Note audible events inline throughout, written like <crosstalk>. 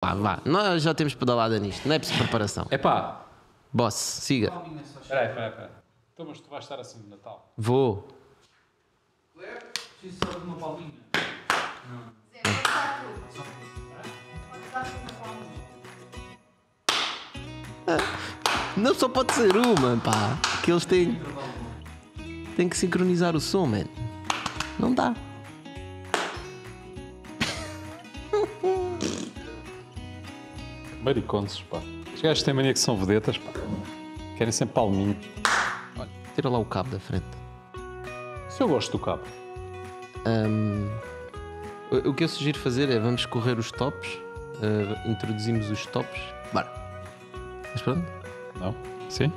Pá, vá, nós já temos pedalada nisto, não é preciso preparação. É pá. Boss, siga. Espera aí, espera espera Então, mas tu vais estar assim no Natal. Vou. Claire, preciso só de uma palminha. Não. só pode ser uma, pá. Que eles têm. Têm que sincronizar o som, man. Não dá. Mariconces, pá. Os gajos têm mania que são vedetas, pá. Querem sempre palminho. Olha, tira lá o cabo da frente. Se eu gosto do cabo. Um, o que eu sugiro fazer é vamos correr os tops. Uh, introduzimos os tops. Bora. Mas pronto? Não? Sim?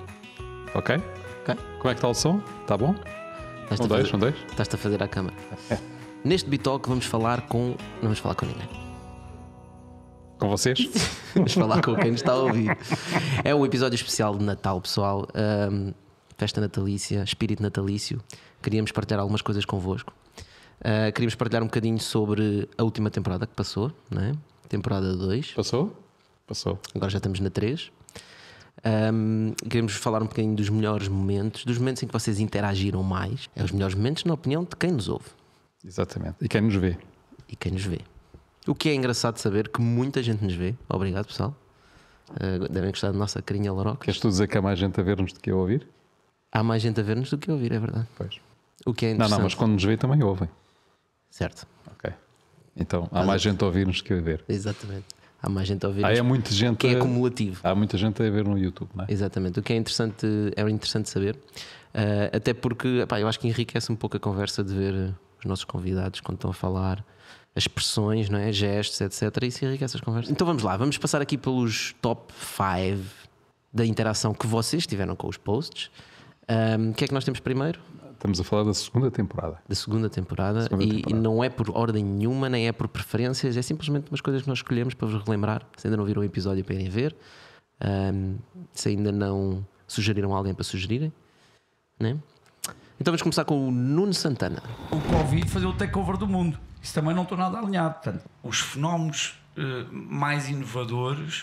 Ok? Ok. Como é que está o som? Está bom? Estás um dois, fazer, um dois. Estás-te a fazer à câmara. É. Neste Bitoque vamos falar com. Não vamos falar com ninguém com vocês. Vamos <laughs> falar com quem nos está a ouvir. É um episódio especial de Natal, pessoal. Um, festa natalícia, espírito natalício. Queríamos partilhar algumas coisas convosco. Uh, queríamos partilhar um bocadinho sobre a última temporada que passou, né? temporada 2. Passou? Passou. Agora já estamos na 3. Um, queremos falar um bocadinho dos melhores momentos, dos momentos em que vocês interagiram mais. É os melhores momentos, na opinião de quem nos ouve. Exatamente. E quem nos vê. E quem nos vê. O que é engraçado saber que muita gente nos vê. Obrigado, pessoal. Uh, devem gostar da nossa carinha Lorox. Queres tu dizer que há mais gente a ver-nos do que a ouvir? Há mais gente a ver-nos do que a ouvir, é verdade. Pois. O que é Não, não, mas quando nos vê também ouvem. Certo. Ok. Então há mais gente a ouvir-nos que a ver. Exatamente. Há mais gente a ouvir. Há é muita gente que é a... acumulativo. Há muita gente a ver no YouTube, não é? Exatamente. O que é interessante, era é interessante saber, uh, até porque epá, eu acho que enriquece um pouco a conversa de ver os nossos convidados quando estão a falar expressões, não é? gestos, etc. isso enriquece essas conversas. Então vamos lá, vamos passar aqui pelos top 5 da interação que vocês tiveram com os posts. O um, que é que nós temos primeiro? Estamos a falar da segunda temporada. Da segunda temporada, segunda e, temporada. e, não é por ordem nenhuma, nem é por preferências, é simplesmente umas coisas que nós escolhemos para vos relembrar. Se ainda não viram o episódio, para irem ver. Um, se ainda não sugeriram alguém para sugerirem, né? Então vamos começar com o Nuno Santana. O Covid fazer o takeover do mundo. Isso também não estou nada alinhado. Portanto, os fenómenos uh, mais inovadores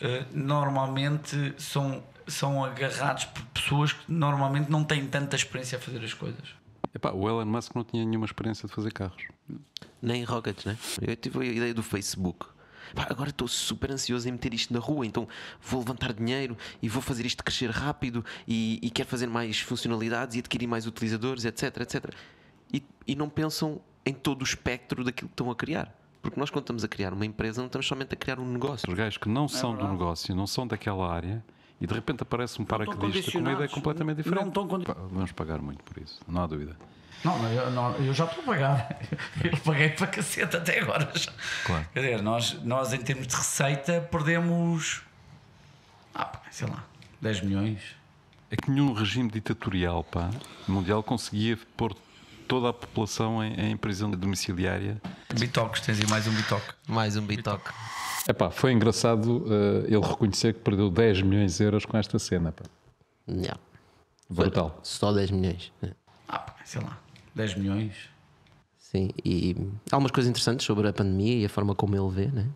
uh, normalmente são, são agarrados por pessoas que normalmente não têm tanta experiência a fazer as coisas. Epá, o Elon Musk não tinha nenhuma experiência de fazer carros. Nem rockets, né? Eu tive a ideia do Facebook. Pá, agora estou super ansioso em meter isto na rua, então vou levantar dinheiro e vou fazer isto crescer rápido e, e quero fazer mais funcionalidades e adquirir mais utilizadores, etc, etc. E, e não pensam em todo o espectro daquilo que estão a criar. Porque nós, quando estamos a criar uma empresa, não estamos somente a criar um negócio. Os gajos que não é são é do negócio, não são daquela área, e de repente aparece um paraquedista com uma ideia completamente diferente. Não Vamos pagar muito por isso, não há dúvida. Não, eu, não, eu já estou a pagar. <laughs> Eu paguei para cacete até agora. Claro. Quer dizer, nós, nós em termos de receita perdemos. Ah, pá, sei lá, 10 milhões. É que nenhum regime ditatorial pá, mundial conseguia pôr toda a população em, em prisão domiciliária. Bitoques, tens aí mais um bitoque. Mais um bitoque. pá, foi engraçado uh, ele reconhecer que perdeu 10 milhões de euros com esta cena. Pá. Não. Brutal. Foi só 10 milhões. Ah, pá, sei lá. 10 milhões. Sim, e há umas coisas interessantes sobre a pandemia e a forma como ele vê, né?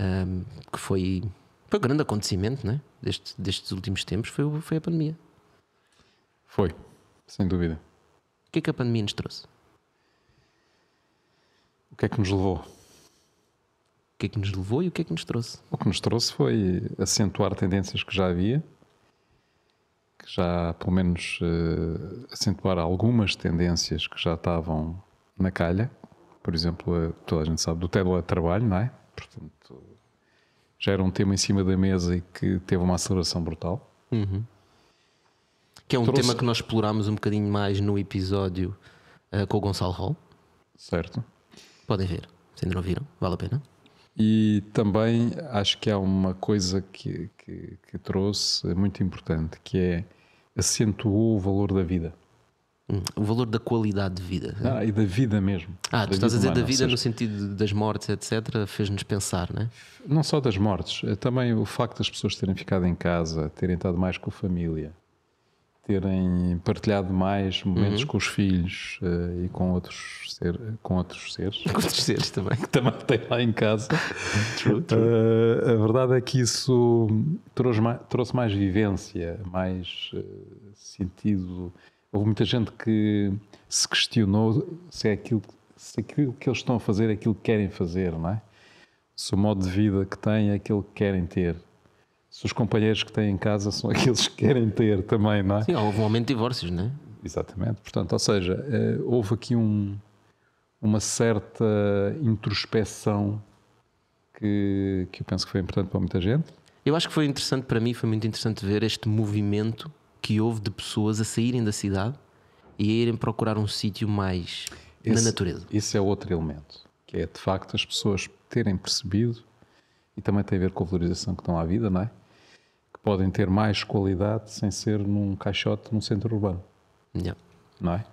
Um, que foi, foi um grande acontecimento né? Deste, destes últimos tempos foi, foi a pandemia. Foi, sem dúvida. O que é que a pandemia nos trouxe? O que é que nos levou? O que é que nos levou e o que é que nos trouxe? O que nos trouxe foi acentuar tendências que já havia que já pelo menos uh, acentuar algumas tendências que já estavam na calha. Por exemplo, a, eh, toda a gente sabe do teletrabalho, não é? Portanto, já era um tema em cima da mesa e que teve uma aceleração brutal. Uhum. Que é um Trouxe... tema que nós explorámos um bocadinho mais no episódio uh, com o Gonçalo Hall. Certo. Podem ver, se ainda não viram, vale a pena. E também acho que há uma coisa que, que, que, trouxe muito importante, que é acentuou o valor da vida. Hum, o valor da qualidade de vida. Ah, e da vida mesmo. Ah, tu estás a dizer humana, da vida seja, no sentido das mortes, etc., fez-nos pensar, não é? Não só das mortes, eh, também o facto das pessoas terem ficado em casa, terem estado mais com a família, terem partilhado mais momentos uhum. com os filhos uh, e com outros, ser, com outros seres. <laughs> Com outros seres também, que também tem lá em casa. <laughs> true, true. Uh, a verdade é que isso trouxe mais, trouxe mais vivência, mais uh, sentido. Houve muita gente que se questionou se, é aquilo, se aquilo que eles estão a fazer é aquilo que querem fazer, não é? Se o modo de vida que têm é aquilo que querem ter. Se os companheiros que têm em casa são <laughs> aqueles que querem ter também, não é? Sim, houve um aumento de divórcios, não é? Exatamente. Portanto, ou seja, eh, houve aqui um, uma certa introspeção que, que eu penso que foi importante para muita gente. Eu acho que foi interessante para mim, foi muito interessante ver este movimento que houve de pessoas a saírem da cidade e a irem procurar um sítio mais esse, na natureza. Esse é outro elemento, que é de facto as pessoas terem percebido e também tem a ver com a valorização que estão à vida, não é? podem ter mais qualidade sem ser num caixote num centro urbano. Yeah. Não é?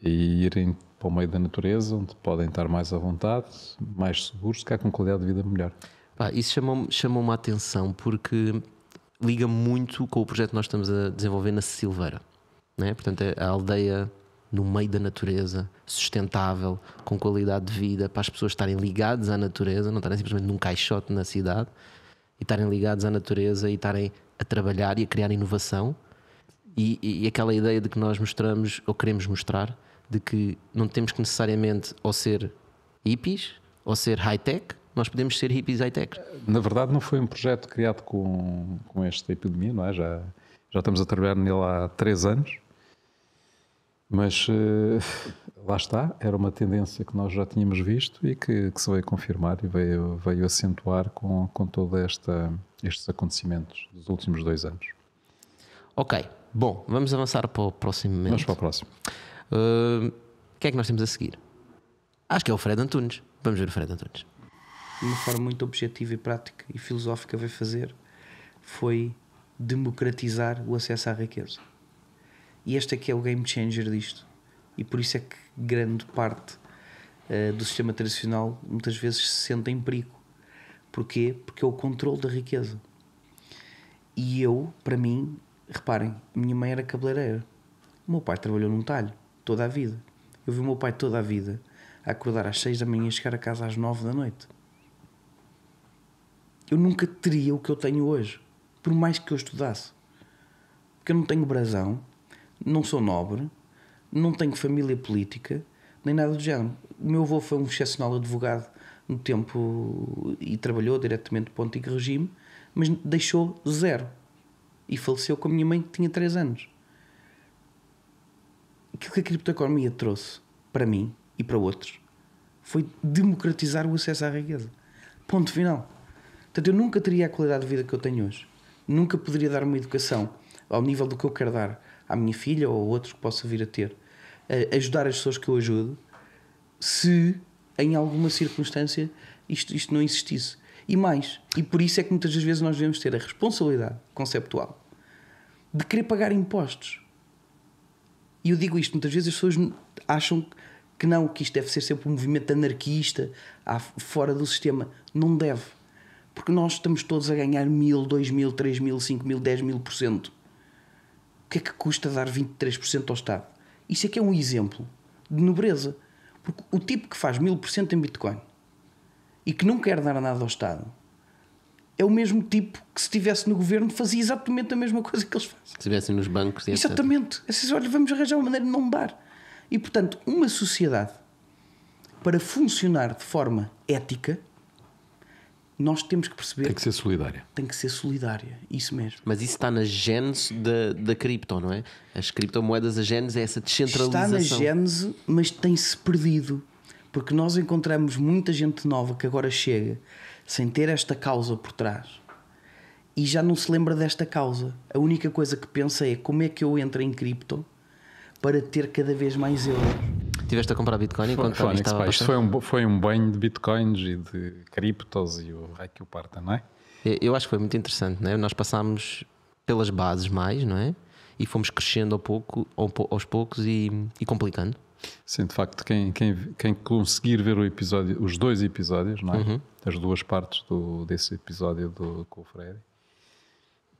E irem para o meio da natureza, onde podem estar mais à vontade, mais seguros, cá com qualidade de vida melhor. Pá, isso chamou-me chamou a atenção porque liga muito com o projeto que nós estamos a desenvolver na Silveira. é? Portanto, é a aldeia no meio da natureza, sustentável, com qualidade de vida, para as pessoas estarem ligadas à natureza, não estarem simplesmente num caixote na cidade e estarem ligados à natureza e estarem a trabalhar e a criar inovação. E, e, e, aquela ideia de que nós mostramos ou queremos mostrar de que não temos que necessariamente ou ser hippies ou ser high-tech, nós podemos ser hippies high-tech. Na verdade, não foi um projeto criado com, com esta epidemia, não é? Já, já estamos a trabalhar nele há três anos. Mas eh, lá está, era uma tendência que nós já tínhamos visto e que, que se veio confirmar e veio, veio acentuar com, com todos estes acontecimentos dos últimos dois anos. Ok, bom, vamos avançar para o próximo momento. Vamos para o próximo. Uh, o uh, que é que nós temos a seguir? Acho que é o Fred Antunes. Vamos ver o Fred Antunes. De uma forma muito objetiva e prática e filosófica veio fazer foi democratizar o acesso à riqueza. E este é que é o game changer disto. E por isso é que grande parte uh, do sistema tradicional muitas vezes se sente em perigo. Porquê? Porque é o controle da riqueza. E eu, para mim, reparem, minha mãe era cabeleireira. O meu pai trabalhou num talho toda a vida. Eu vi o meu pai toda a vida a acordar às seis da manhã e chegar a casa às nove da noite. Eu nunca teria o que eu tenho hoje, por mais que eu estudasse. Porque eu não tenho brasão, não sou nobre, não tenho família política, nem nada do género. O meu avô foi um excepcional advogado no tempo e trabalhou diretamente para o antigo regime, mas deixou zero. E faleceu com a minha mãe, que tinha 3 anos. Aquilo que a criptoeconomia trouxe para mim e para outros foi democratizar o acesso à riqueza. Ponto final. Portanto, eu nunca teria a qualidade de vida que eu tenho hoje. Nunca poderia dar uma educação ao nível do que eu quero dar à minha filha ou a outros que possa vir a ter. A ajudar as pessoas que eu ajudo se em alguma circunstância isto, isto não existisse. E mais, e por isso é que muitas das vezes nós devemos ter a responsabilidade conceptual de querer pagar impostos. E eu digo isto, muitas vezes as pessoas acham que não, que isto deve ser sempre um movimento anarquista, fora do sistema. Não deve. Porque nós estamos todos a ganhar mil, dois mil, três mil, cinco mil, dez mil por cento o que é que custa dar 23% ao Estado? Isso é que é um exemplo de nobreza. Porque o tipo que faz 1000% em Bitcoin e que não quer dar nada ao Estado é o mesmo tipo que se estivesse no governo fazia exatamente a mesma coisa que eles fazem. Se estivessem nos bancos. Exatamente. É assim, olha, vamos arranjar uma maneira de não dar. E, portanto, uma sociedade, para funcionar de forma ética, nós temos que perceber. Tem que ser solidária. Tem que ser solidária, isso mesmo. Mas isso está na gênese da, da cripto, não é? As criptomoedas, a gênese é essa descentralização. Está na gênese, mas tem-se perdido. Porque nós encontramos muita gente nova que agora chega sem ter esta causa por trás e já não se lembra desta causa. A única coisa que pensa é como é que eu entro em cripto para ter cada vez mais euros. Tiveste a comprar Bitcoin enquanto Fónix, estava pá, Isto foi um, foi um banho de Bitcoins e de criptos e o raio que o parta, não é? é? Eu acho que foi muito interessante, não é? Nós passámos pelas bases mais, não é? E fomos crescendo ao pouco, aos poucos e, e complicando. Sim, de facto, quem, quem, quem conseguir ver o episódio, os dois episódios, não é? Uhum. As duas partes do, desse episódio do, com o Freddy,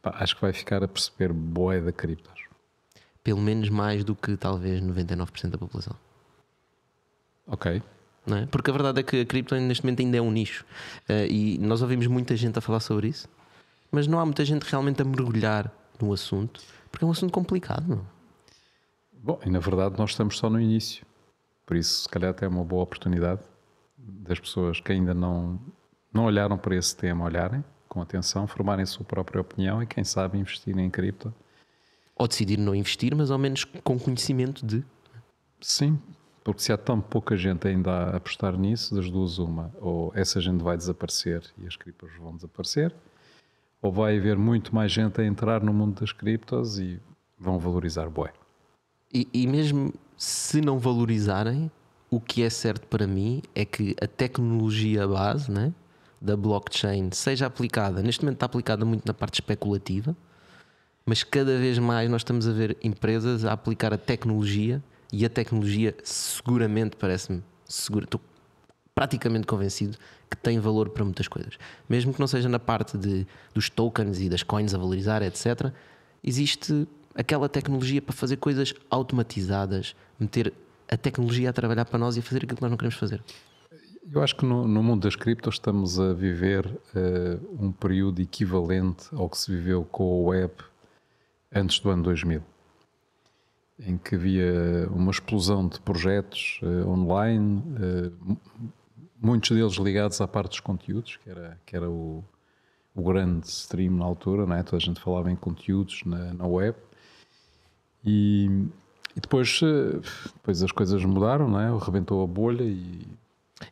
pá, acho que vai ficar a perceber boé da criptos. Pelo menos mais do que talvez 99% da população. Ok. É? Porque a verdade é que a cripto neste momento ainda é um nicho uh, e nós ouvimos muita gente a falar sobre isso, mas não há muita gente realmente a mergulhar no assunto porque é um assunto complicado. Não? Bom, e na verdade nós estamos só no início, por isso, se calhar, até é uma boa oportunidade das pessoas que ainda não, não olharam para esse tema olharem com atenção, formarem a sua própria opinião e, quem sabe, investirem em cripto. Ou decidir não investir, mas ao menos com conhecimento de. Sim, porque se há tão pouca gente ainda a apostar nisso, das duas, uma, ou essa gente vai desaparecer e as criptos vão desaparecer, ou vai haver muito mais gente a entrar no mundo das criptos e vão valorizar bué. E, e mesmo se não valorizarem, o que é certo para mim é que a tecnologia base né, da blockchain seja aplicada, neste momento está aplicada muito na parte especulativa, mas cada vez mais nós estamos a ver empresas a aplicar a tecnologia e a tecnologia seguramente parece-me segura. Estou praticamente convencido que tem valor para muitas coisas. Mesmo que não seja na parte de, dos tokens e das coins a valorizar, etc., existe aquela tecnologia para fazer coisas automatizadas, meter a tecnologia a trabalhar para nós e a fazer aquilo que nós não queremos fazer. Eu acho que no, no mundo das criptos estamos a viver uh, um período equivalente ao que se viveu com o web antes do ano 2000 em que havia uma explosão de projetos uh, online, uh, muitos deles ligados à parte dos conteúdos, que era, que era o, o grande stream na altura, não é? toda a gente falava em conteúdos na, na web. E, e depois, eh, depois as coisas mudaram, não é? Rebentou a bolha e,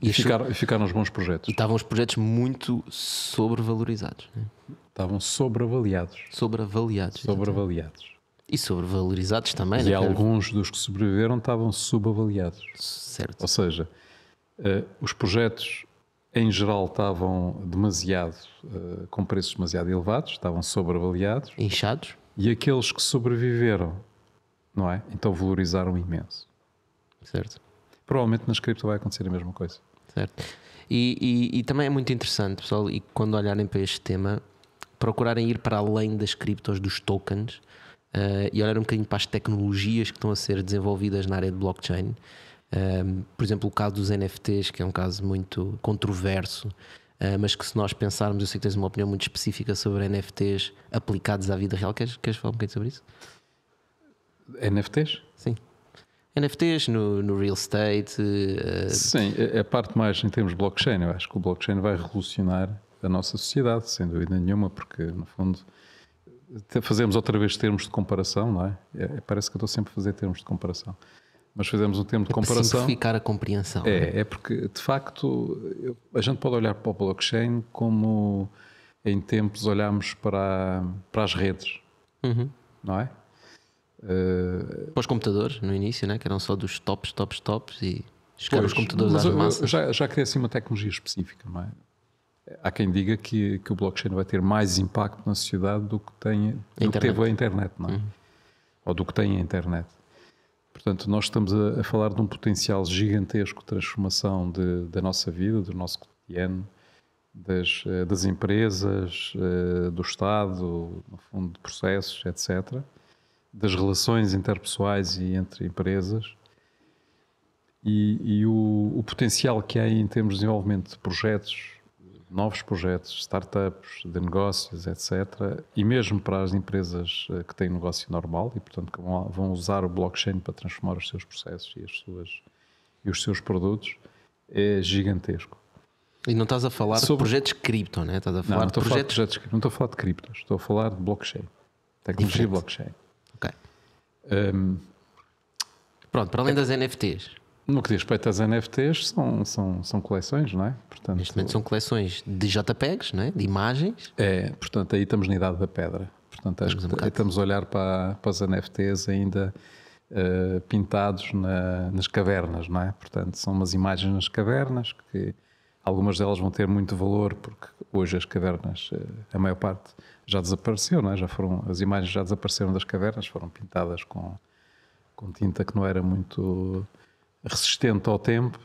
e, e ficaram, ficaram os bons projetos. E estavam os projetos muito sobrevalorizados. Né? Estavam sobreavaliados. Sobreavaliados. Sobreavaliados. E sobrevalorizados também, E né, alguns dos que sobreviveram estavam subavaliados. Certo. Ou seja, uh, os projetos em geral estavam demasiado, uh, com preços demasiado elevados, estavam sobreavaliados. Inchados. E aqueles que sobreviveram, não é? Então valorizaram imenso. Certo. Provavelmente nas cripto vai acontecer a mesma coisa. Certo. E, e, e também é muito interessante, pessoal, e quando olharem para este tema, procurarem ir para além das criptos, dos tokens, uh, e olhar um bocadinho para as tecnologias que estão a ser desenvolvidas na área de blockchain. Eh, por exemplo, o caso dos NFTs, que é um caso muito controverso, uh, mas que se nós pensarmos, eu sei que tens uma opinião muito específica sobre NFTs aplicados à vida real. Queres, queres falar um bocadinho sobre isso? NFTs? Sim. NFTs no, no real estate. Uh... Sim, é, é a parte mais em termos de blockchain, eu acho que o blockchain vai revolucionar a nossa sociedade, sem dúvida nenhuma, porque no fundo fazemos outra vez termos de comparação, não é? é? é? Parece que eu estou sempre a fazer termos de comparação. Mas fazemos um termo de é comparação. Para simplificar a compreensão. É, é, é porque, de facto, a gente pode olhar para o blockchain como em tempos olhámos para, para as redes, uhum. não é? Uh, para os computadores, no início, né? que eram só dos tops, tops, tops e chegaram os computadores às massas. Eu, já, já criei assim uma tecnologia específica, não é? há quem diga que, que o blockchain vai ter mais impacto na sociedade do que, tem, do que teve a internet, não é? Uhum. Ou do que tem a internet. Portanto, nós estamos a, a falar de um potencial gigantesco de transformação de, da nossa vida, do nosso cotidiano, das, eh, das empresas, eh, do Estado, no fundo, de processos, etc. Das relações interpessoais e entre empresas. E, e o, o potencial que há em termos de desenvolvimento de projetos, novos projetos, startups, de negócios, etc. E mesmo para as empresas eh, que têm negócio normal e, portanto, que vão usar o blockchain para transformar os seus processos e, as suas, e os seus produtos, é gigantesco. E não estás a falar sobre projetos cripto, né? Estás a falar não, não estou de projetos... a falar de projetos... Não estou a falar de criptos, estou a falar de blockchain. Tecnologia Diferente. blockchain. Ok. Um... Pronto, para além é... das NFTs. No que diz respeito às NFTs, são, são, são coleções, não é? Portanto, Neste momento são coleções de JPEGs, não é? de imagens. É, portanto, aí estamos na idade da pedra. Portanto, acho estamos que um estamos a olhar para, para as NFTs ainda uh, pintados na, nas cavernas, não é? Portanto, são umas imagens nas cavernas que algumas delas vão ter muito valor porque hoje as cavernas, eh, a maior parte já desapareceu, não é? Já foram, as imagens já desapareceram das cavernas, foram pintadas com, com tinta que não era muito resistente ao tempo,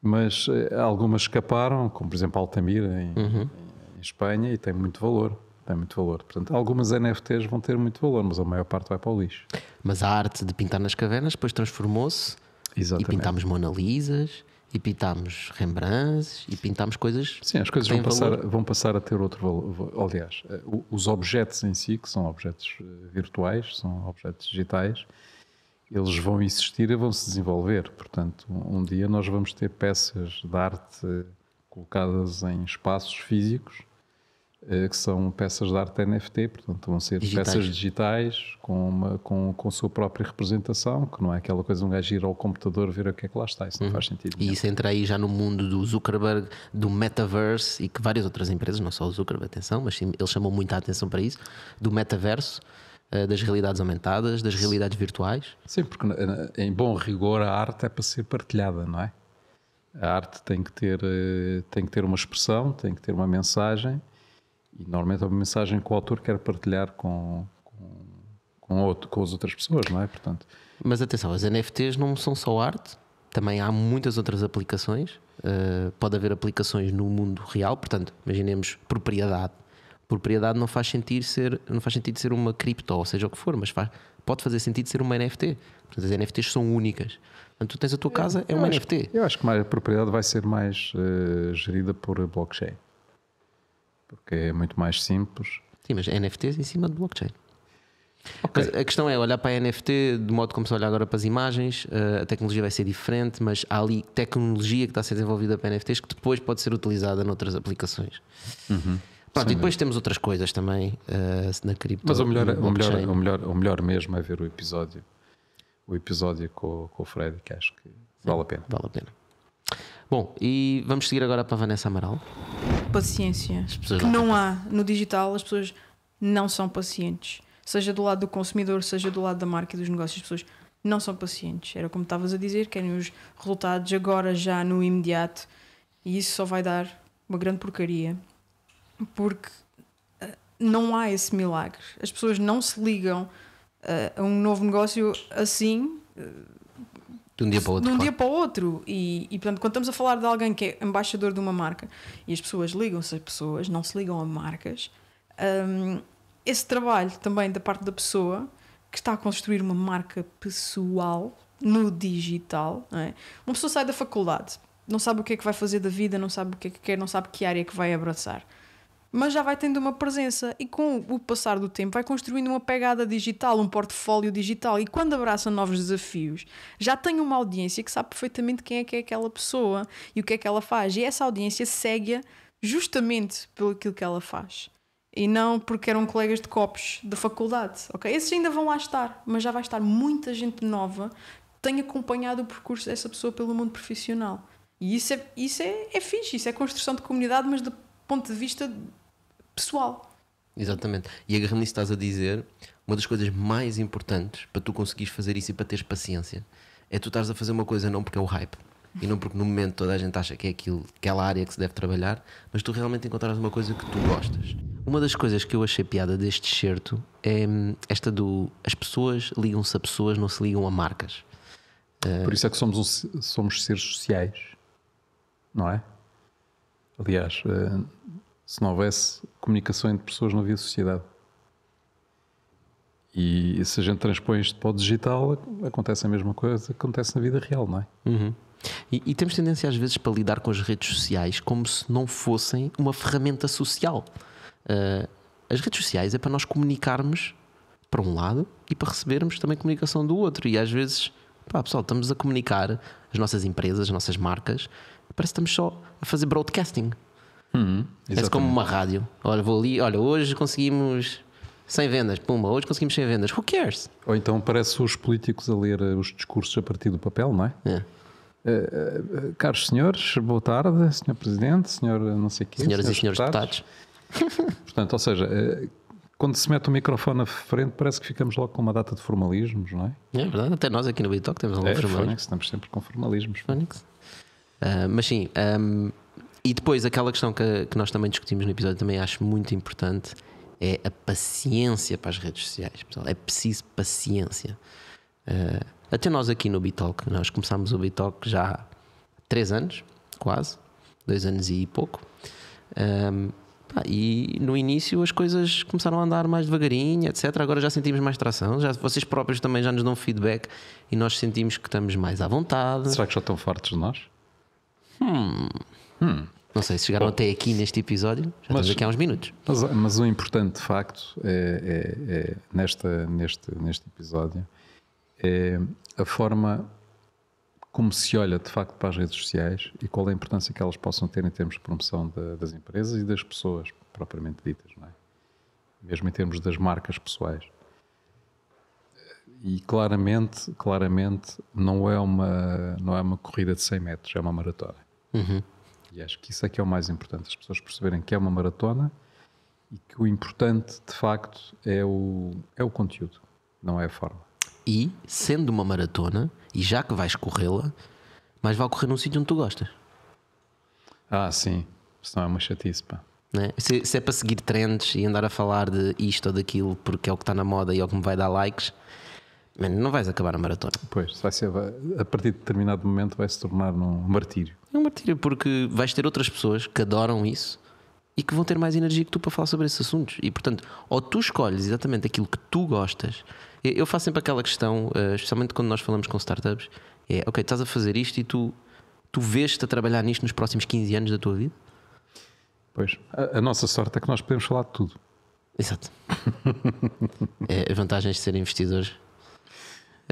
mas eh, algumas escaparam, como por exemplo Altamira, em, uhum. em Espanha, e tem muito valor tem muito valor. Portanto, algumas NFTs vão ter muito valor, mas a maior parte vai para o lixo. Mas a arte de pintar nas cavernas depois transformou-se e pintámos Mona Lisas e pintámos Rembrandts e pintámos coisas. Sim, as coisas vão passar, vão passar a ter outro valor. Aliás, eh, os objetos em si, que são objetos eh, virtuais, são objetos digitais, eles vão existir e vão se desenvolver. Portanto, um dia nós vamos ter peças de arte eh, colocadas em espaços físicos, eh, que são peças de arte NFT, portanto, vão ser digitais. peças digitais com, uma, com, com a sua própria representação, que não é aquela coisa de um gajo ir ao computador ver o que é que lá está. Isso uhum. não faz sentido. Nenhum. E isso entra aí já no mundo do Zuckerberg, do metaverse e que várias outras empresas, não só o Zuckerberg, atenção, mas sim, eles chamam muita atenção para isso, do metaverso eh, das realidades aumentadas, das realidades virtuais? Sim, porque eh, em bom rigor a arte é para ser partilhada, não é? A arte tem que ter, eh, tem que ter uma expressão, tem que ter uma mensagem e normalmente é uma mensagem que o autor quer partilhar com, com, com, outro, com as outras pessoas, não é? Portanto, Mas atenção, as NFTs não são só arte, também há muitas outras aplicações. Uh, pode haver aplicações no mundo real, portanto, imaginemos propriedade, propriedade não faz sentido ser, não faz sentido ser uma cripto, ou seja o que for, mas faz, pode fazer sentido ser uma NFT. Portanto, as NFTs são únicas. Portanto, tu tens a tua casa, é uma NFT. Eu acho que mais, a propriedade vai ser mais uh, gerida por blockchain. Porque é muito mais simples. Sim, mas NFTs em cima de blockchain. Okay. a questão é olhar para a NFT de modo como se olha agora para as imagens. Eh, a tecnologia vai ser diferente, mas há ali tecnologia que está a ser desenvolvida para NFTs que depois pode ser utilizada noutras aplicações. Uhum. Pronto, Sim, e depois é. temos outras coisas também uh, na cripto. Mas o melhor, é- o, melhor, é- o, melhor, o melhor mesmo é ver o episódio, o episódio com, com o Fred, que acho que vale a pena. Vale a pena. Bom, e vamos seguir agora para a Vanessa Amaral. Paciência. Que não há no digital, as pessoas não são pacientes. Seja do lado do consumidor, seja do lado da marca e dos negócios, as pessoas não são pacientes. Era como estavas a dizer, querem os resultados agora, já, no imediato. E isso só vai dar uma grande porcaria porque ah, não há esse milagre. As pessoas não se ligam uh, a um novo negócio assim. Uh, de um dia para o outro. De um claro. dia para o outro. E, e, portanto, quando estamos a falar de alguém que é embaixador de uma marca e as pessoas ligam-se a pessoas, não se ligam a marcas, um, esse trabalho também da parte da pessoa que está a construir uma marca pessoal no digital. É? Uma pessoa sai da faculdade, não sabe o que é que vai fazer da vida, não sabe o que é que quer, não sabe que área é que vai abraçar mas já vai tendo uma presença e com o passar do tempo vai construindo uma pegada digital, um portfólio digital e quando abraça novos desafios já tem uma audiência que sabe perfeitamente quem é que é aquela pessoa e o que é que ela faz e essa audiência segue-a justamente pelo aquilo que ela faz e não porque eram colegas de copos da faculdade, ok? Esses ainda vão lá estar, mas já vai estar muita gente nova que tem acompanhado o percurso dessa pessoa pelo mundo profissional. E isso é, isso é, é fixe, isso é construção de comunidade, mas do ponto de vista pessoal. Exatamente. E agarrando nisso estás a dizer, uma das coisas mais importantes para tu conseguires fazer isso e para teres paciência é tu estás a fazer uma coisa não porque é o hype e não porque no momento toda a gente acha que é aquilo, é aquela área que se deve trabalhar, mas tu realmente encontrares uma coisa que tu gostas. Uma das coisas que eu achei piada deste certo é hum, esta do as pessoas ligam-se a pessoas, não se ligam a marcas. Eh, Por isso é que somos, um, somos seres sociais, não é? Aliás, eh, se não houvesse comunicação entre pessoas, não havia sociedade. E se a gente transpõe isto para o digital, acontece a mesma coisa que acontece na vida real, não é? Uhum. E, e, temos tendência às vezes para lidar com as redes sociais como se não fossem uma ferramenta social. Uh, as redes sociais é para nós comunicarmos para um lado e para recebermos também comunicação do outro. E às vezes, pá, pessoal, estamos a comunicar as nossas empresas, as nossas marcas, parece que estamos só a fazer broadcasting. Uhum, como uma rádio. Olha, vou ali, olha, hoje conseguimos 100 vendas, pumba, hoje conseguimos 100 vendas, who cares? Ou então parece os políticos a ler eh, os discursos a partir do papel, não é? é. Uh, uh, caros senhores, boa tarde, senhor presidente, senhor não sei quê. Senhoras senhores e senhores deputados. deputados. <laughs> <laughs> Portanto, ou seja, uh, quando se mete o microfone à frente, parece que ficamos logo com uma data de formalismos, não é? É verdade, até nós aqui no Bitoc temos algum é, formalismo. Fónix, estamos sempre com formalismos. Fónix. mas sim, um, ehm, e depois, aquela questão que, que nós também discutimos no episódio, também acho muito importante, é a paciência para as redes sociais, pessoal. É preciso paciência. Uh, até nós aqui no Bitalk, nós começámos o Bitalk já há três anos, quase, dois anos e pouco. Um, ehm, pá, e no início as coisas começaram a andar mais devagarinho, etc. Agora já sentimos mais tração, já, vocês próprios também já nos dão feedback e nós sentimos que estamos mais à vontade. Será que já estão fartos de nós? Hum. Hum. Não sei se chegaram Bom, até aqui neste episódio, já mas, estamos aqui há uns minutos. Mas, mas o importante de facto é, é, é, nesta, neste, neste episódio é a forma como se olha de facto para as redes sociais e qual é a importância que elas possam ter em termos de promoção da, das empresas e das pessoas propriamente ditas, não é? mesmo em termos das marcas pessoais. E claramente, claramente não é uma não é uma corrida de 100 metros, é uma maratona. Uhum. E acho que isso é que é o mais importante, as pessoas perceberem que é uma maratona e que o importante, de facto, é o, é o conteúdo, não é a forma. E, sendo uma maratona, e já que vais corrê-la, mas vai correr num sítio onde tu gostas. Ah, sim. Senão é uma chatice, pá. É? Se, se, é para seguir trends e andar a falar de isto ou daquilo porque é o que está na moda e é o que me vai dar likes, man, não vais acabar a maratona. Pois, vai ser, a partir de determinado momento vai se tornar um martírio. É um martírio, porque vais ter outras pessoas que adoram isso e que vão ter mais energia que tu para falar sobre esses assuntos. E portanto, ou tu escolhes exatamente aquilo que tu gostas. Eu faço sempre aquela questão, eh, especialmente quando nós falamos com startups: é ok, estás a fazer isto e tu, tu vês-te a trabalhar nisto nos próximos 15 anos da tua vida? Pois, a, a nossa sorte é que nós podemos falar de tudo. Exato. <laughs> é, vantagens é de ser investidores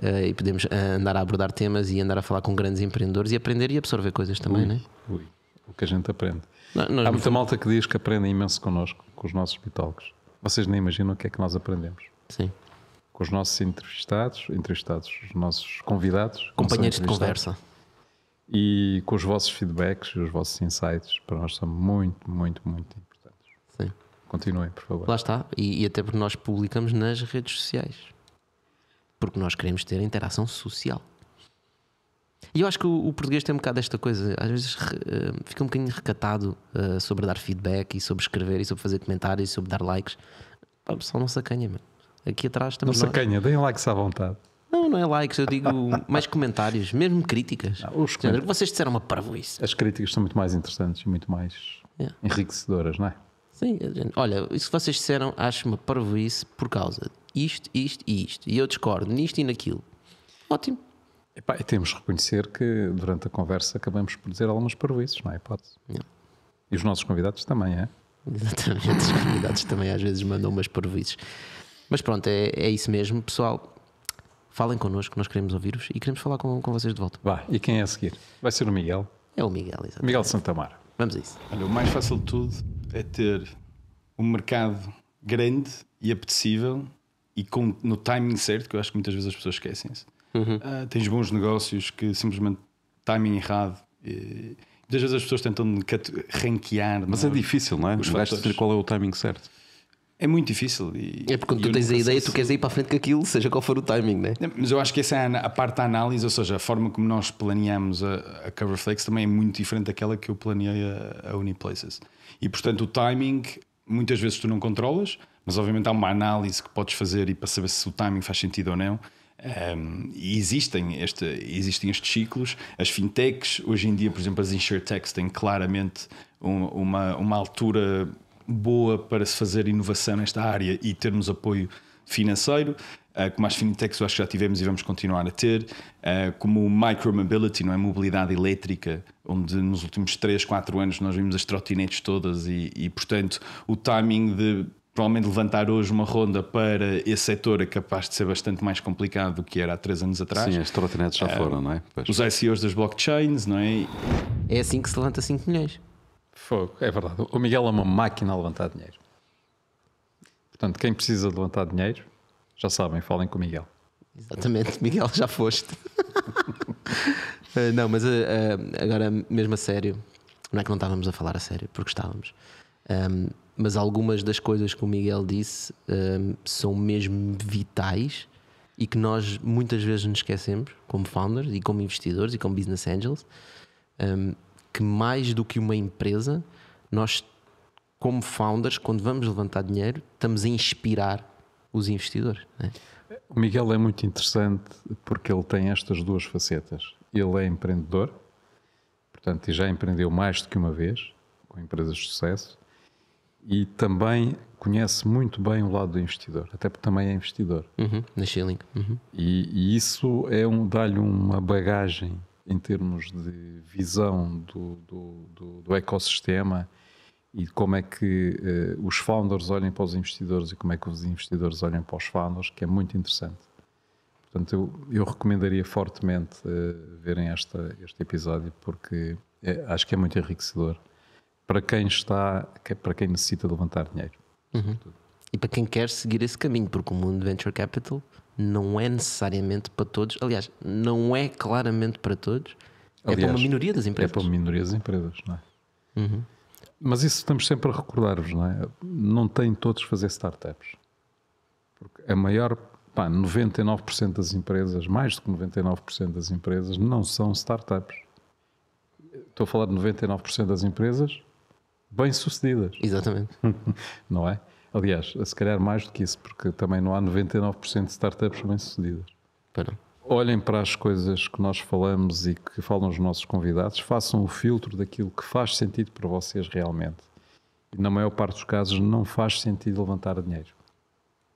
uh, e podemos eh, andar a abordar temas e andar a falar com grandes empreendedores e aprender e absorver coisas também, não é? Ui, o que a gente aprende. Não, Há muita fomos... malta que diz que aprende imenso connosco, com os nossos bitólogos. Vocês nem imaginam o que é que nós aprendemos. Sim. Com os nossos entrevistados, entrevistados, os nossos convidados. Companheiros de conversa. E com os vossos feedbacks, os vossos insights, para nós são muito, muito, muito importantes. Sim. Continuem, por favor. Lá está. E, e até porque nós publicamos nas redes sociais porque nós queremos ter interação social. E eu acho que o, o português tem um bocado esta coisa, às vezes uh, fica um bocadinho recatado uh, sobre dar feedback e sobre escrever e sobre fazer comentários e sobre dar likes. O pessoal, não sacanha, mano. Aqui atrás também. Não sacanha, nós... deem likes à vontade. Não, não é likes, eu digo mais comentários, mesmo críticas. Não, os comentários. Vocês disseram uma parvoíce. As críticas são muito mais interessantes e muito mais yeah. É. enriquecedoras, não é? Sim, olha, isso que vocês disseram acho-me parvoíce por causa isto, isto e isto. E eu discordo nisto e naquilo. Ótimo. Epá, e temos que reconhecer que durante a conversa acabamos por dizer algumas parvoíces, não é hipótese? E os nossos convidados também, é? Exatamente, os convidados também às vezes mandam umas parvoíces. Mas pronto, é, é isso mesmo. Pessoal, falem connosco, nós queremos ouvir-vos e queremos falar com, com vocês de volta. Vá, e quem é a seguir? Vai ser o Miguel? É o Miguel, exatamente. Miguel Santamar. Vamos a isso. Olha, o mais fácil de tudo é ter um mercado grande e apetecível e com, no timing certo, que eu acho que muitas vezes as pessoas esquecem-se. Uhum. Uh, tens bons negócios que simplesmente timing errado. E, muitas vezes as pessoas tentam ranquear. Mas é? é difícil, não é? Os vais de qual é o timing certo. É muito difícil. E, é porque quando tu tens a ideia, tu queres ir para a frente com aquilo, seja qual for o timing, né? Mas eu acho que essa é a, parte da análise, ou seja, a forma como nós planeamos a, a Coverflex também é muito diferente daquela que eu planeei a, a Uniplaces. E portanto, o timing muitas vezes tu não controlas, mas obviamente há uma análise que podes fazer e para saber se o timing faz sentido ou não. Um, e existem, este, existem estes ciclos. As fintechs, hoje em dia, por exemplo, as insurtechs têm claramente um, uma, uma altura boa para se fazer inovação nesta área e termos apoio financeiro. Uh, como as fintechs, eu acho que já tivemos e vamos continuar a ter. Uh, como o micromobility, não é? Mobilidade elétrica, onde nos últimos 3, 4 anos nós vimos as trotinetes todas e, e portanto, o timing de provavelmente levantar hoje uma ronda para esse setor é capaz de ser bastante mais complicado do que era há três anos atrás. Sim, as trotinetes já ah, foram, não é? Pois. Os ICOs das blockchains, não é? É assim que se levanta 5 milhões. Fogo, é verdade. O Miguel é uma máquina a levantar dinheiro. Portanto, quem precisa de levantar dinheiro, já sabem, falem com o Miguel. Exatamente, <laughs> Miguel, já foste. <laughs> Eh, não, mas eh, eh, agora mesmo a sério, não é que não estávamos a falar a sério, porque estávamos. Um, ehm, mas algumas das coisas que o Miguel disse um, são mesmo vitais e que nós muitas vezes nos esquecemos, como founders e como investidores e como business angels, um, que mais do que uma empresa, nós, como founders, quando vamos levantar dinheiro, estamos a inspirar os investidores. Né? O Miguel é muito interessante porque ele tem estas duas facetas. Ele é empreendedor, portanto, e já empreendeu mais do que uma vez com empresas de sucesso e também conhece muito bem o lado do investidor, até porque também é investidor. Uhum, na Shilling. Uhum. E, e, isso é um, dá-lhe uma bagagem em termos de visão do, do, do, do ecossistema e de como é que uh, os founders olham para os investidores e como é que os investidores olham para os founders, que é muito interessante. Portanto, eu, eu recomendaria fortemente uh, verem esta, este episódio, porque é, acho que é muito enriquecedor para quem está, é para quem necessita de levantar dinheiro. Uhum. E para quem quer seguir esse caminho, porque o mundo de venture capital não é necessariamente para todos, aliás, não é claramente para todos, aliás, é para uma minoria das é empresas. É para uma minoria das empresas, não é? Uhum. Mas isso estamos sempre a recordar-vos, não é? Não tem todos fazer startups. Porque a maior, pá, 99% das empresas, mais do que 99% das empresas, não são startups. Estou a falar de 99% das empresas, bem-sucedidas. Exatamente. <laughs> não é? Aliás, se calhar mais do que isso, porque também não há 99% de startups bem-sucedidas. Olhem para as coisas que nós falamos e que falam os nossos convidados, façam o filtro daquilo que faz sentido para vocês realmente. E na maior parte dos casos não faz sentido levantar dinheiro.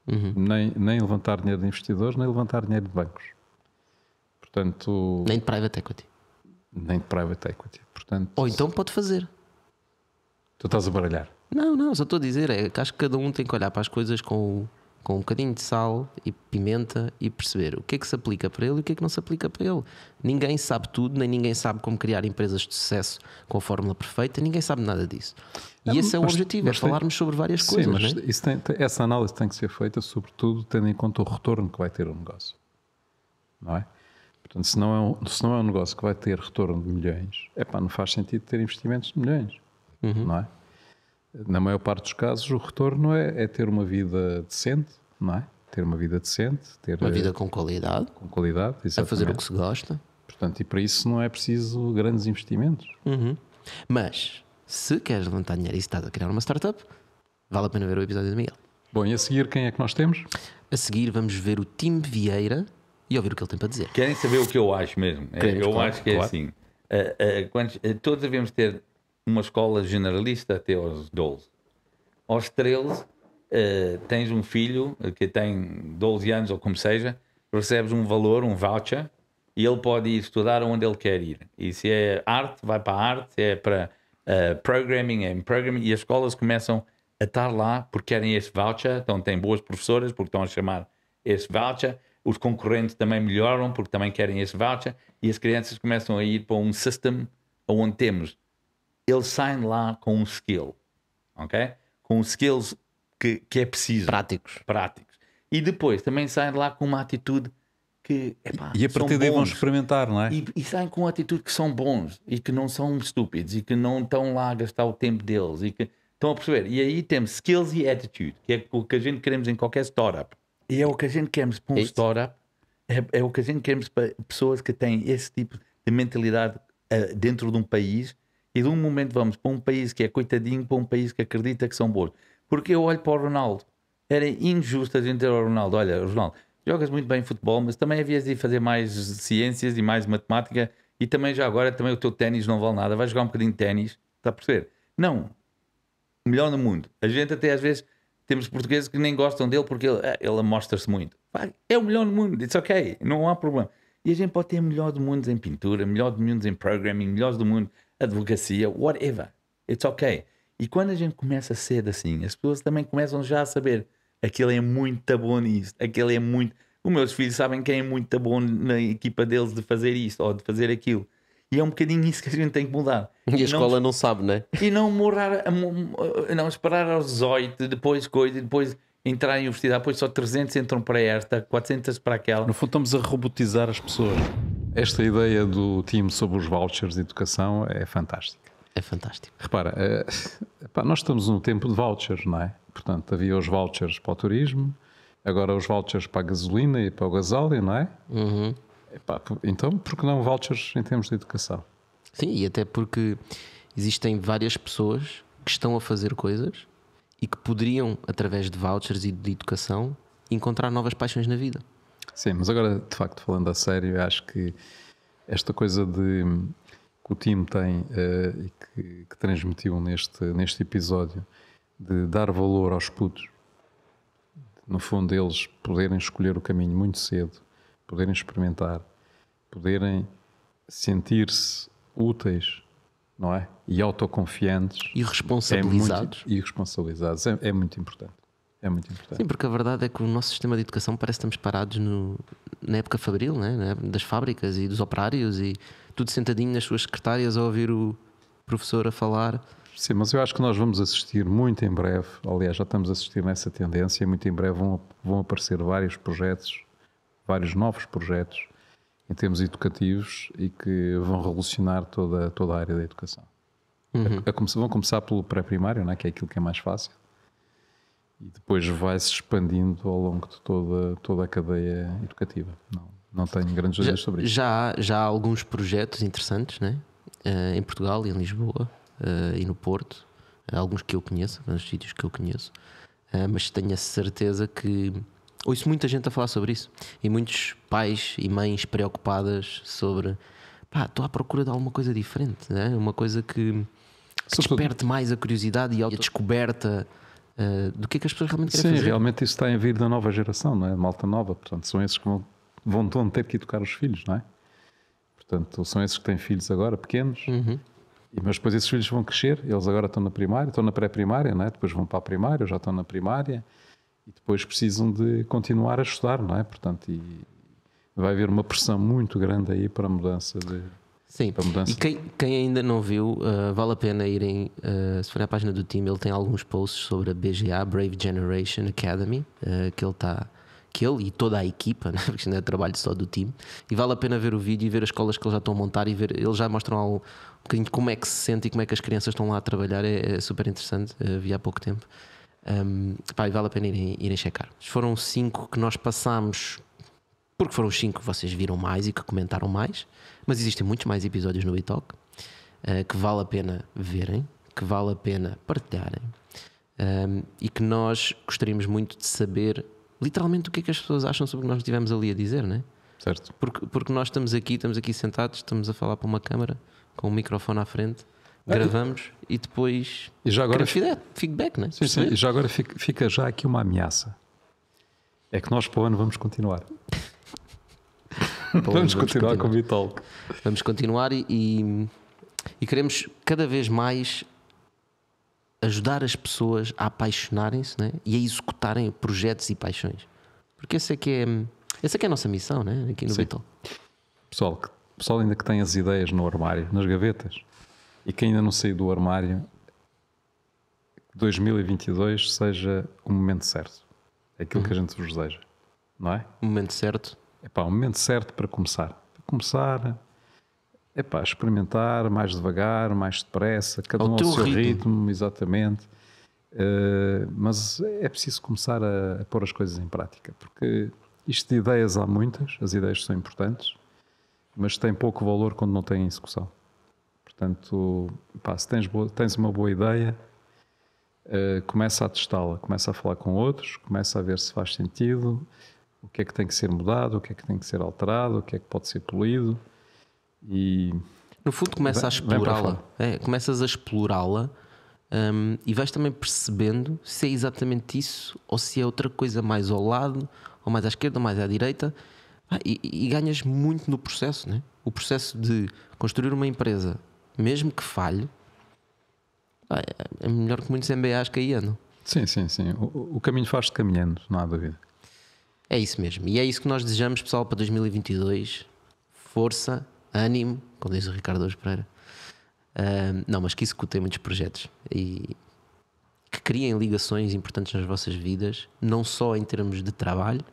Uhum. Nem, nem levantar dinheiro de investidores, nem levantar dinheiro de bancos. Portanto... Nem de private equity. Nem de private equity. Portanto, Ou então pode fazer. Tu estás a baralhar? Não, não, só estou a dizer é que acho que cada um tem que olhar para as coisas com, com um bocadinho de sal e pimenta e perceber o que é que se aplica para ele e o que é que não se aplica para ele. Ninguém sabe tudo, nem ninguém sabe como criar empresas de sucesso com a fórmula perfeita, ninguém sabe nada disso. E esse é o objetivo, é falarmos tem, sobre várias sim, coisas. Mas né? tem, essa análise tem que ser feita, sobretudo, tendo em conta o retorno que vai ter o negócio. Não é? Portanto, se não é um, se não é um negócio que vai ter retorno de milhões, é pá, não faz sentido ter investimentos de milhões uhum. não é? Na maior parte dos casos, o retorno é, é, ter uma vida decente, não é? Ter uma vida decente, ter uma vida eh, com qualidade, com qualidade, exatamente. a fazer o que se gosta. Portanto, e para isso não é preciso grandes investimentos. Uhum. Mas se queres levantar dinheiro e estás a criar uma startup, vale a pena ver o episódio de Miguel. Bom, e a seguir quem é que nós temos? A seguir vamos ver o Tim Vieira e ouvir o que ele tem para dizer. Querem saber o que eu acho mesmo? É, Queremos, eu claro, acho que é claro. é assim. Uh, ah, uh, ah, quando, uh, ah, todos devemos ter uma escola generalista até aos 12. Aos 13, uh, eh, tens um filho que tem 12 anos ou como seja, recebes um valor, um voucher, e ele pode ir estudar onde ele quer ir. E se é arte, vai para a arte, se é para uh, programming, é em programming, e as escolas começam a estar lá porque querem esse voucher, então têm boas professoras porque estão a chamar esse voucher, os concorrentes também melhoram porque também querem esse voucher, e as crianças começam a ir para um sistema onde temos eles saem lá com um skill, ok? Com skills que, que é preciso. Práticos. Práticos. E depois também saem lá com uma atitude que epá, e a partir daí vão experimentar, não é? E, e saem com uma atitude que são bons e que não são estúpidos e que não estão lá a gastar o tempo deles e que estão a perceber. E aí temos skills e attitude, que é o que a gente queremos em qualquer startup. E é o que a gente queremos para um é startup, é, é, o que a gente queremos para pessoas que têm esse tipo de mentalidade uh, dentro de um país e de um momento vamos para um país que é coitadinho, para um país que acredita que são bons. Porque eu olho para o Ronaldo. Era injusto a gente ter ao Ronaldo. Olha, Ronaldo, jogas muito bem futebol, mas também havias de fazer mais ciências e mais matemática. E também já agora também o teu ténis não vale nada. Vai jogar um bocadinho de ténis. Está a perceber? Não. O melhor no mundo. A gente até às vezes temos portugueses que nem gostam dele porque ele, ah, ele mostra-se muito. É o melhor do mundo, it's ok, não há problema. E a gente pode ter melhor do mundo em pintura, melhor do mundo em programming, melhores do mundo advocacia, whatever. It's ok. E quando a gente começa cedo assim, as pessoas também começam já a saber aquele é muito bom nisso aquele é muito. Os meus filhos sabem quem é muito bom na equipa deles de fazer isto ou de fazer aquilo. E é um bocadinho isso que a gente tem que mudar. E, <laughs> e a não... escola não sabe, né? E não morar, não esperar aos 18, depois coisa, depois entrar em universidade, depois só 300 entram para esta, 400 para aquela. No fundo, estamos a robotizar as pessoas. Esta ideia do time sobre os vouchers de educação é fantástica. É fantástico. Repara, é, pá, nós estamos num tempo de vouchers, não é? Portanto, havia os vouchers para o turismo, agora os vouchers para a gasolina e para o gasóleo, não é? Uhum. então, por que não vouchers em termos de educação? Sim, e até porque existem várias pessoas que estão a fazer coisas e que poderiam, através de vouchers e de educação, encontrar novas paixões na vida. Sim, mas agora, de facto, falando a sério, acho que esta coisa de que o time tem uh, e que, que transmitiu neste, neste episódio de dar valor aos putos, no fundo, eles poderem escolher o caminho muito cedo, poderem experimentar, poderem sentir-se úteis, não é? E autoconfiantes. E responsabilizados. É muito, e responsabilizados. É, é muito importante. É muito importante. Sim, porque a verdade é que o nosso sistema de educação parece que estamos parados no, na época fabril, né? das fábricas e dos operários e tudo sentadinho nas suas secretárias a ouvir o professor a falar. Sim, mas eu acho que nós vamos assistir muito em breve, aliás, já estamos a assistir nessa tendência, muito em breve vão, vão aparecer vários projetos, vários novos projetos em termos educativos e que vão revolucionar toda, toda a área da educação. Uhum. A, a, vão começar pelo pré-primário, né, que é aquilo que é mais fácil, e depois vai-se expandindo ao longo de toda, toda a cadeia educativa. Não, não tenho grandes dúvidas sobre isso. Já, já há alguns projetos interessantes né? Uh, em Portugal e em Lisboa uh, e no Porto, eh, alguns que eu conheço, alguns sítios que eu conheço, mas tenho a certeza que ouço muita gente a falar sobre isso e muitos pais e mães preocupadas sobre pá, estou à procura de alguma coisa diferente, né? uma coisa que, que desperte mais a curiosidade e a descoberta uh, do que é que as pessoas realmente querem Sim, fazer. realmente isso está a vir da nova geração, não é? Malta nova, portanto, são esses que vão, vão ter que educar os filhos, não é? Portanto, são esses que têm filhos agora, pequenos, uhum. e, mas depois esses filhos vão crescer, eles agora estão na primária, estão na pré-primária, não é? Depois vão para a primária, já estão na primária, e depois precisam de continuar a estudar, não é? Portanto, e vai haver uma pressão muito grande aí para a mudança de... Sim, para mudança. E quem, quem ainda não viu, uh, vale a pena irem. Uh, se for à página do time, ele tem alguns posts sobre a BGA, Brave Generation Academy, uh, que ele está. Que ele e toda a equipa, <laughs> né? porque ainda é trabalho só do time, e vale a pena ver o vídeo e ver as escolas que eles já estão a montar e ver, eles já mostram ao, um bocadinho como é que se sente e como é que as crianças estão lá a trabalhar, é, é super interessante, vi há pouco tempo. Um, pá, vale a pena irem, irem checar. Foram cinco que nós passámos porque foram os 5 que vocês viram mais e que comentaram mais, mas existem muitos mais episódios no BitoC uh, eh, que vale a pena verem, que vale a pena partilharem um, ehm, e que nós gostaríamos muito de saber literalmente o que é que as pessoas acham sobre o que nós estivemos ali a dizer, né? Certo. Porque, porque nós estamos aqui, estamos aqui sentados, estamos a falar para uma câmara com um microfone à frente ah. gravamos e depois e já agora feedback, feedback né? Sim, sim. E já agora fica, fica, já aqui uma ameaça. É que nós para o ano vamos continuar. <laughs> vamos, vamos, continuar, com o Vitalk. Vamos continuar e, e, e queremos cada vez mais ajudar as pessoas a apaixonarem-se né? e a executarem projetos e paixões. Porque essa é que é, essa é, que é a nossa missão né? aqui no Vital. Pessoal, pessoal ainda que tem as ideias no armário, nas gavetas, e que ainda não saiu do armário, 2022 seja o momento certo. É aquilo uhum. que a uhum. gente vos deseja, não é? O momento certo Epá, o momento certo para começar. Para começar, é pá, experimentar mais devagar, mais depressa, cada ao um ao seu ritmo, ritmo exatamente. Uh, mas é preciso começar a, a pôr as coisas em prática, porque isto de ideias há muitas, as ideias são importantes, mas têm pouco valor quando não têm execução. Portanto, pá, se tens, boa, tens, uma boa ideia, uh, começa a testá-la, começa a falar com outros, começa a ver se faz sentido, o que é que tem que ser mudado, o que é que tem que ser alterado, o que é que pode ser poluído e no fundo começa a explorá-la, é, começas a explorá-la um, e vais também percebendo se é exatamente isso ou se é outra coisa mais ao lado, ou mais à esquerda, ou mais à direita, ah, e, e, ganhas muito no processo, né? O processo de construir uma empresa, mesmo que falhe, ah, é, é melhor que muitos MBAs que aí Sim, sim, sim. O, o caminho faz-se caminhando, não há dúvida. É isso mesmo. E é isso que nós desejamos, pessoal, para 2022. Força, ânimo, como diz o Ricardo Hoje Pereira. Uh, não, mas que executem muitos projetos e que criem ligações importantes nas vossas vidas, não só em termos de trabalho,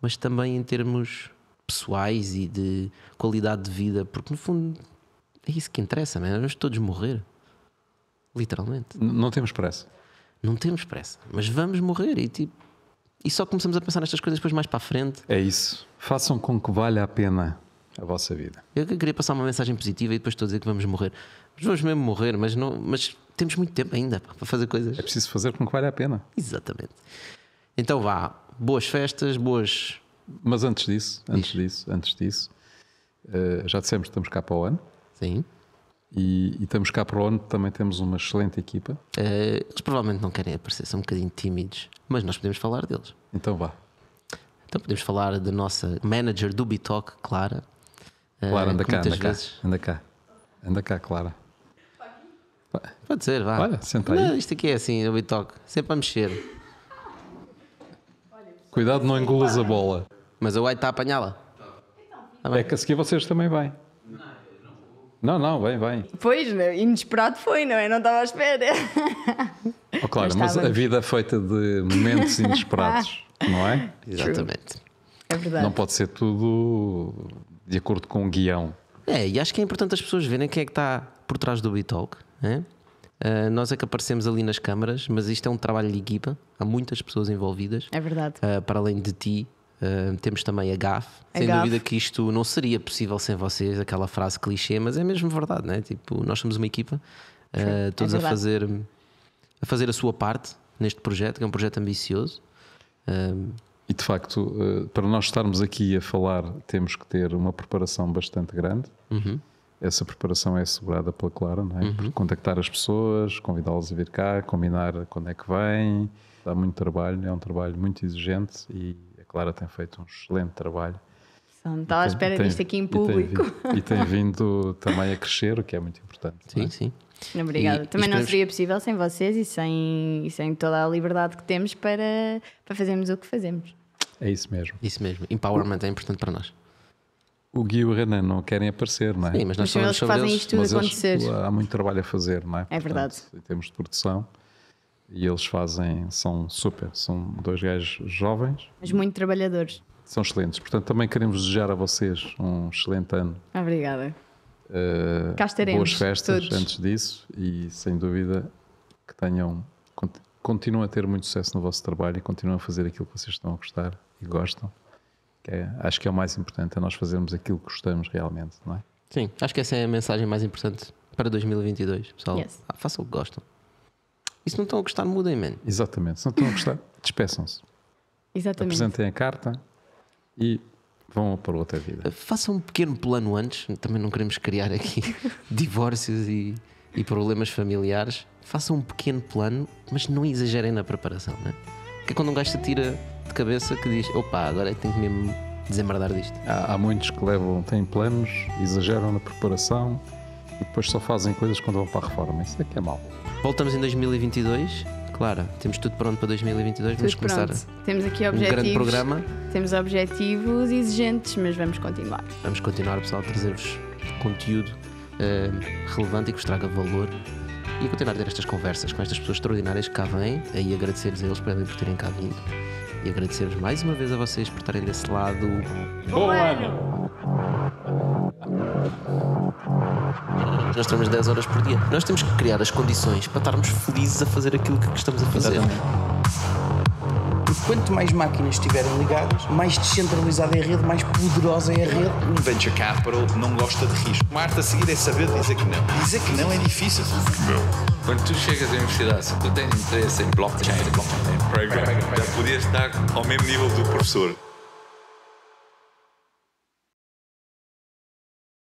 mas também em termos pessoais e de qualidade de vida, porque no fundo é isso que interessa, é vamos todos morrer. Literalmente. não temos pressa. Não temos pressa, mas vamos morrer e tipo e só começamos a pensar nestas coisas depois mais para a frente. É isso. Façam com que valha a pena a vossa vida. Eu queria passar uma mensagem positiva e depois estou a dizer que vamos morrer. vamos mesmo morrer, mas, não, mas temos muito tempo ainda <laughs> para fazer coisas. É preciso fazer com que valha a pena. Exatamente. Então vá, boas festas, boas. Mas antes disso, antes Diz. disso, antes disso, eh, já dissemos que estamos cá para o ano. Sim. E, e, estamos cá para onde também temos uma excelente equipa. Uh, eles provavelmente não querem aparecer, são um bocadinho tímidos, mas nós podemos falar deles. Então vá. Então podemos falar da nossa manager do Bitalk, Clara. Eh, Clara, uh, anda cá, vezes... anda cá. Anda cá, Clara. Pode ser, vá. Olha, senta aí. Não, isto aqui é assim, o Bitalk, sempre a mexer. Cuidado, não engolas a bola. Mas o White está a apanhá-la. É que a seguir vocês também vêm. Não, não, vem, vem. Pois, né? inesperado foi, não é? Não estava à espera. Oh, claro, mas, mas a vida é feita de momentos <laughs> inesperados, não é? Exatamente. É verdade. Não pode ser tudo de acordo com o guião. É, e acho que é importante as pessoas verem quem é que está por trás do Bitalk. É? Uh, nós é que aparecemos ali nas câmaras, mas isto é um trabalho de equipa, há muitas pessoas envolvidas. É verdade. Uh, para além de ti, Uh, temos também a GAF. A Sem GAF. dúvida que isto não seria possível sem vocês, aquela frase clichê, mas é mesmo verdade, né? Tipo, nós somos uma equipa, uh, todos é a, fazer, a fazer a sua parte neste projeto, que é um projeto ambicioso. Uh, e de facto, ah, para nós estarmos aqui a falar, temos que ter uma preparação bastante grande. Uhum. Essa preparação é assegurada pela Clara, não é? Uhum. contactar as pessoas, convidá-las a vir cá, combinar quando é que vêm. Dá muito trabalho, é um trabalho muito exigente e Clara tem feito um excelente trabalho. estava à espera disto aqui em público. E tem, vindo, e tem, vindo, também a crescer, o que é muito importante. É? Sim, é? sim. Obrigada. E, também e não seria possível sem vocês e sem, e sem toda a liberdade que temos para, para fazermos o que fazemos. É isso mesmo. Isso mesmo. Empowerment é importante para nós. O Gui e o Renan não querem aparecer, não é? Sim, mas nós mas somos eles fazem eles, isto tudo acontecer. Eles, há muito trabalho a fazer, não é? É Portanto, verdade. Em termos de produção. E eles fazem, são super, são dois gajos jovens. Mas muito trabalhadores. São excelentes. Portanto, também queremos desejar a vocês um excelente ano. Obrigada. Uh, Cá estaremos, boas festas todos. antes disso e sem dúvida que tenham continuem a ter muito sucesso no vosso trabalho e continuem a fazer aquilo que vocês estão a gostar e gostam que é, acho que é o mais importante é nós fazermos aquilo que gostamos realmente não é? Sim, acho que essa é a mensagem mais importante para 2022 pessoal, yes. Ah, façam o que gostam e se não estão a gostar, mudem, mano. Exatamente. Se não estão a gostar, <laughs> despeçam-se. Exatamente. Apresentem a carta e vão para outra vida. Eh, façam um pequeno plano antes, também não queremos criar aqui <laughs> divórcios e, e, problemas familiares. Façam um pequeno plano, mas não exagerem na preparação, né? Porque é quando um gajo se tira de cabeça que diz: opa, agora tenho que mesmo desembardar disto. Há, há muitos que levam, têm planos, exageram na preparação e depois só fazem coisas quando vão para a reforma. Isso é que é mau. Voltamos em 2022. Claro, temos tudo pronto para 2022. Tudo vamos começar. Pronto. Temos aqui objetivos. Um grande programa. Temos objetivos exigentes, mas vamos continuar. Vamos continuar, pessoal, a trazer-vos conteúdo uh, relevante e que vos traga valor e continuar a ter estas conversas com estas pessoas extraordinárias que cá vêm e agradecer-lhes a eles por, por terem cá vindo e agradecer-vos mais uma vez a vocês por estarem desse lado. Bom ano! nós temos 10 horas por dia. Nós temos que criar as condições para estarmos felizes a fazer aquilo que estamos a fazer. Exatamente quanto mais máquinas estiverem ligadas, mais descentralizada é a rede, mais poderosa é a rede. O venture capital não gosta de risco. Marta a seguir é saber dizer que não. Dizer que não é difícil. Não. Quando tu chegas à universidade, se tu tens interesse em blockchain, blockchain, blockchain, blockchain, blockchain, blockchain, blockchain, blockchain, blockchain, blockchain, blockchain,